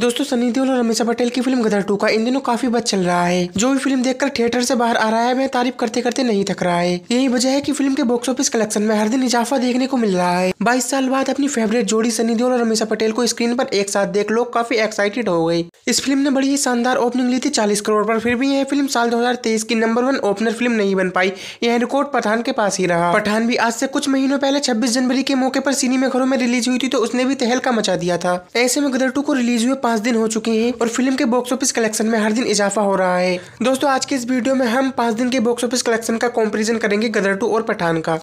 दोस्तों सनी देओल और अमीषा पटेल की फिल्म गदर टू का इन दिनों काफी बच चल रहा है जो भी फिल्म देखकर थिएटर से बाहर आ रहा है वह तारीफ करते करते नहीं थक रहा है यही वजह है कि फिल्म के बॉक्स ऑफिस कलेक्शन में हर दिन इजाफा देखने को मिल रहा है बाईस साल बाद अपनी फेवरेट जोड़ी सनी देओल और अमीषा पटेल को स्क्रीन पर एक साथ देख लोग काफी एक्साइटेड हो गए इस फिल्म ने बड़ी ही शानदार ओपनिंग ली थी चालीस करोड़ पर फिर भी यह फिल्म साल दो की नंबर वन ओपनर फिल्म नहीं बन पाई यह रिकॉर्ड पठान के पास ही रहा पठान भी आज से कुछ महीनों पहले छब्बीस जनवरी के मौके पर सिनेमाघरों में रिलीज हुई थी तो उसने भी तहलका मचा दिया था ऐसे में गदर टू को रिलीज हुए पाँच दिन हो चुके हैं और फिल्म के बॉक्स ऑफिस कलेक्शन में हर दिन इजाफा हो रहा है दोस्तों आज के इस वीडियो में हम पाँच दिन के बॉक्स ऑफिस कलेक्शन का कॉम्पेरिजन करेंगे गदर टू और पठान का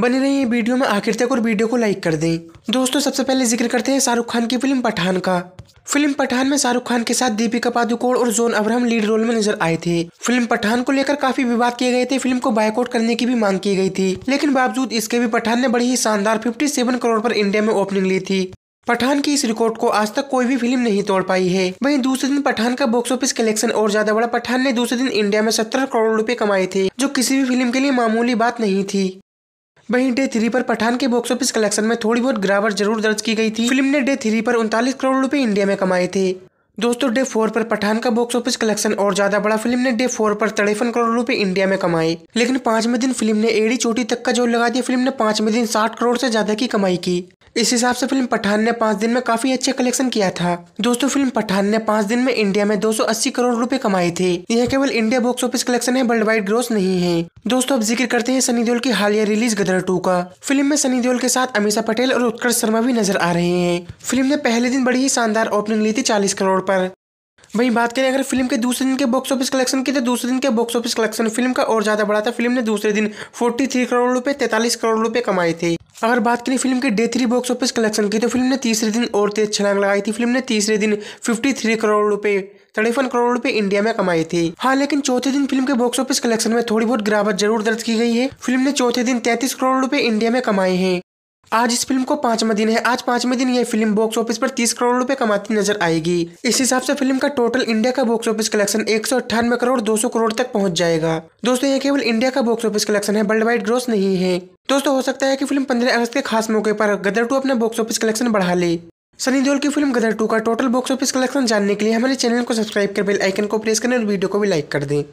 बने रहिए वीडियो में आखिर तक और वीडियो को लाइक कर दें दोस्तों सबसे पहले जिक्र करते हैं शाहरुख खान की फिल्म पठान का फिल्म पठान में शाहरुख खान के साथ दीपिका पादुकोण और जोन अब्राहम लीड रोल में नजर आए थे फिल्म पठान को लेकर काफी विवाद किए गए थे फिल्म को बायकॉट करने की भी मांग की गई थी लेकिन बावजूद इसके भी पठान ने बड़ी ही शानदार 57 करोड़ पर इंडिया में ओपनिंग ली थी पठान की इस रिकॉर्ड को आज तक कोई भी फिल्म नहीं तोड़ पाई है वहीं दूसरे दिन पठान का बॉक्स ऑफिस कलेक्शन और ज्यादा बड़ा पठान ने दूसरे दिन इंडिया में सत्रह करोड़ रुपए कमाए थे जो किसी भी फिल्म के लिए मामूली बात नहीं थी वहीं डे थ्री पर पठान के बॉक्स ऑफिस कलेक्शन में थोड़ी बहुत गिरावट जरूर दर्ज की गई थी फिल्म ने डे थ्री पर उनतालीस करोड़ रुपए इंडिया में कमाए थे दोस्तों डे फोर पर पठान का बॉक्स ऑफिस कलेक्शन और ज्यादा बड़ा फिल्म ने डे फोर पर तिरफन करोड़ रुपए इंडिया में कमाए लेकिन पांचवें दिन फिल्म ने एड़ी चोटी तक का जोर लगा दिया फिल्म ने पांचवें दिन साठ करोड़ से ज्यादा की कमाई की इस हिसाब से फिल्म पठान ने पांच दिन में काफी अच्छा कलेक्शन किया था दोस्तों फिल्म पठान ने पांच दिन में इंडिया में 280 करोड़ रुपए कमाए थे यह केवल इंडिया बॉक्स ऑफिस कलेक्शन है वर्ल्ड वाइड ग्रोस नहीं है दोस्तों अब जिक्र करते हैं सनी देओल की हालिया रिलीज गदर टू का फिल्म में सनी देओल के साथ अमीषा पटेल और उत्कर्ष शर्मा भी नजर आ रहे हैं फिल्म ने पहले दिन बड़ी ही शानदार ओपनिंग ली थी चालीस करोड़ पर वहीं बात करें अगर फिल्म के दूसरे दिन के बॉक्स ऑफिस कलेक्शन की तो दूसरे दिन के बॉक्स ऑफिस कलेक्शन फिल्म का और ज्यादा बढ़ा था फिल्म ने दूसरे दिन 43 करोड़ रुपए 43 करोड़ रुपए कमाए थे अगर बात करें फिल्म के day three box office collection की तो फिल्म ने तीसरे दिन और तेज छलांग लगाई थी फिल्म ने तीसरे दिन 53 करोड़ रुपए तिरपन करोड़ रुपए इंडिया में कमाई थी हाँ लेकिन चौथे दिन फिल्म के बॉक्स ऑफिस कलेक्शन में थोड़ी बहुत गिरावट जरूर दर्ज की गई है फिल्म ने चौथे दिन तैतीस करोड़ रुपए इंडिया में कमाए हैं आज इस फिल्म को पांचवा दिन है आज पांचवें दिन यह फिल्म बॉक्स ऑफिस पर 30 करोड़ रुपए कमाती नजर आएगी इस हिसाब से फिल्म का टोटल इंडिया का बॉक्स ऑफिस कलेक्शन एक करोड़ 200 करोड़ तक पहुंच जाएगा दोस्तों यह केवल इंडिया का बॉक्स ऑफिस कलेक्शन है वर्ल्ड वाइड ग्रोस नहीं है दोस्तों हो सकता है कि फिल्म 15 अगस्त के खास मौके पर गदर टू अपना बॉक्स ऑफिस कलेक्शन बढ़ा ले सनी देओल की फिल्म गदर टू का टोटल बॉक्स ऑफिस कलेक्शन जानने के लिए हमारे चैनल को सब्सक्राइब कर बेल आइकन को प्रेस करें और वीडियो को भी लाइक कर दें